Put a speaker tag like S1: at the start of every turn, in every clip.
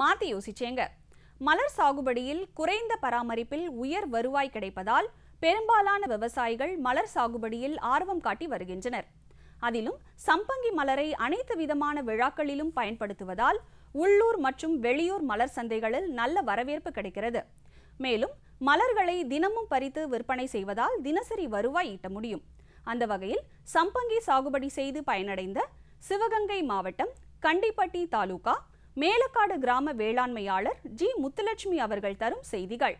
S1: மாற்றி யோசிச்சேங்க மலர் சாகுபடியில் குறைந்த பராமரிப்பில் உயர் வருவாய் கிடைப்பதால் பெரும்பாலான விவசாயிகள் மலர் சாகுபடியில் ஆர்வம் காட்டி வருகின்றனர் அதிலும் சம்பங்கி மலரை அனைத்து விதமான விழாக்களிலும் பயன்படுத்துவதால் உள்ளூர் மற்றும் வெளியூர் மலர் சந்தைகளில் நல்ல வரவேற்பு கிடைக்கிறது மேலும் மலர்களை தினமும் பறித்து விற்பனை செய்வதால் தினசரி வருவாய் ஈட்ட முடியும் அந்த வகையில் சம்பங்கி சாகுபடி செய்து பயனடைந்த சிவகங்கை மாவட்டம் கண்டிப்பட்டி தாலுகா மேலக்காடு கிராம வேளாண்மையாளர் ஜி முத்துலட்சுமி அவர்கள் தரும் செய்திகள்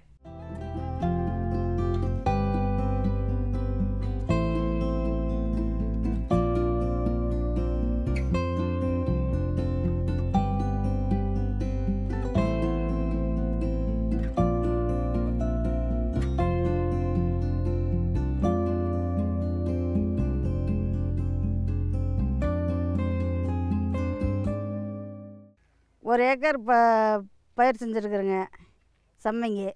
S2: ஒரு ஏக்கர் ப பயிர் செஞ்சுருக்குறேங்க சம்மங்கி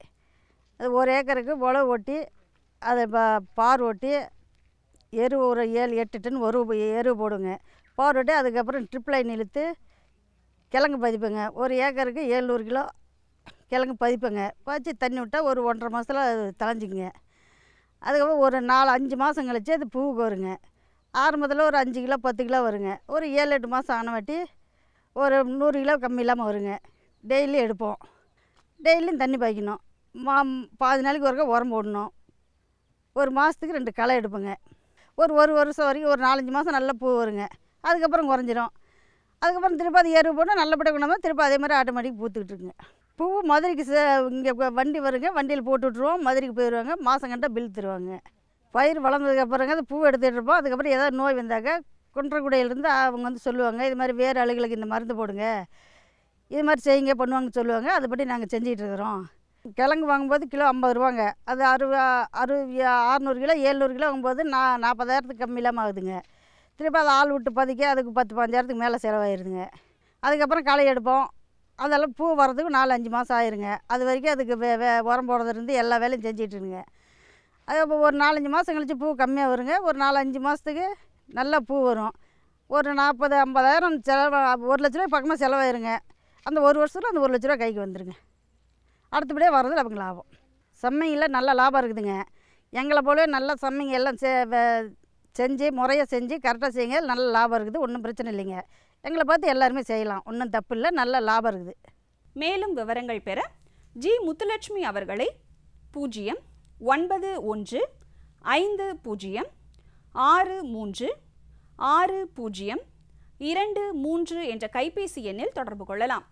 S2: அது ஒரு ஏக்கருக்கு உழவு ஓட்டி அதை ப பார் ஓட்டி எரு ஒரு ஏழு எட்டு டன் ஒரு எரு போடுங்க பார் ஓட்டி அதுக்கப்புறம் ட்ரிப் லைன் இழுத்து கிழங்கு பதிப்பேங்க ஒரு ஏக்கருக்கு ஏழ்நூறு கிலோ கிழங்கு பதிப்பேங்க பறித்து தண்ணி விட்டால் ஒரு ஒன்றரை மாதத்தில் அது தளைஞ்சிக்குங்க அதுக்கப்புறம் ஒரு நாலு அஞ்சு மாதம் கழித்து அது பூவுக்கு வருங்க ஆரம்பத்தில் ஒரு அஞ்சு கிலோ பத்து கிலோ வருங்க ஒரு ஏழு எட்டு மாதம் ஆனவாட்டி ஒரு நூறு கிலோ கம்மி இல்லாமல் வருங்க டெய்லி எடுப்போம் டெய்லியும் தண்ணி பாய்க்கணும் மா பாதி நாளைக்கு ஒருக்கா உரம் போடணும் ஒரு மாதத்துக்கு ரெண்டு களை எடுப்போங்க ஒரு ஒரு வருஷம் வரைக்கும் ஒரு நாலஞ்சு மாதம் நல்லா பூ வருங்க அதுக்கப்புறம் குறைஞ்சிரும் அதுக்கப்புறம் திருப்பி அது எருவு போட்டு நல்லபடியாக கொண்டாமல் திருப்பி அதே மாதிரி ஆட்டோமேட்டிக் பூத்துக்கிட்டுருங்க பூ மதுரைக்கு ச இங்கே வண்டி வருங்க வண்டியில் போட்டு விட்ருவோம் மதுரைக்கு போயிடுவாங்க மாதம் கண்டா பில் தருவாங்க பயிர் வளர்ந்ததுக்கப்புறங்க அந்த பூ எடுத்துகிட்டு இருப்போம் அதுக்கப்புறம் ஏதாவது நோய் வந்தாக்க குன்றக்குடையிலிருந்து அவங்க வந்து சொல்லுவாங்க இது மாதிரி வேறு ஆளுகளுக்கு இந்த மருந்து போடுங்க இது மாதிரி செய்யுங்க பண்ணுவாங்கன்னு சொல்லுவாங்க அதுபடி நாங்கள் செஞ்சிகிட்ருக்குறோம் கிழங்கு வாங்கும்போது கிலோ ஐம்பது ரூபாங்க அது அறுபது அறுபது ஆறுநூறு கிலோ ஏழ்நூறு கிலோ வாங்கும்போது நான் நாற்பதாயிரத்துக்கு கம்மி இல்லாமல் ஆகுதுங்க திருப்பி அதை ஆள் விட்டு பதிக்க அதுக்கு பத்து பஞ்சாயிரத்துக்கு மேலே செலவாயிருதுங்க அதுக்கப்புறம் களை எடுப்போம் அதெல்லாம் பூ வர்றதுக்கு நாலு அஞ்சு மாதம் ஆயிருங்க அது வரைக்கும் அதுக்கு வே வே உரம் போடுறதுலேருந்து எல்லா வேலையும் செஞ்சிகிட்டு இருங்க அது ஒரு நாலஞ்சு மாதம் கழித்து பூ கம்மியாக வருங்க ஒரு நாலஞ்சு மாதத்துக்கு நல்ல பூ வரும் ஒரு நாற்பது ஐம்பதாயிரம் செலவு ஒரு லட்ச ரூபாய் பக்கமாக செலவாயிருங்க அந்த ஒரு வருஷத்தில் அந்த ஒரு லட்ச ரூபா கைக்கு வந்துடுங்க அடுத்தபடியாக வர்றதில் அவங்க லாபம் செம்மையில் நல்ல லாபம் இருக்குதுங்க எங்களை போலவே நல்லா செம்மைங்க எல்லாம் செ செஞ்சு முறையாக செஞ்சு கரெக்டாக செய்யுங்க நல்ல லாபம் இருக்குது ஒன்றும் பிரச்சனை இல்லைங்க எங்களை பார்த்து எல்லாருமே செய்யலாம் ஒன்றும் தப்பு இல்லை நல்ல லாபம் இருக்குது
S1: மேலும் விவரங்கள் பெற ஜி முத்துலட்சுமி அவர்களை பூஜ்ஜியம் ஒன்பது ஒன்று ஐந்து பூஜ்ஜியம் ஆறு மூன்று ஆறு பூஜ்ஜியம் இரண்டு மூன்று என்ற கைபேசி எண்ணில் தொடர்பு கொள்ளலாம்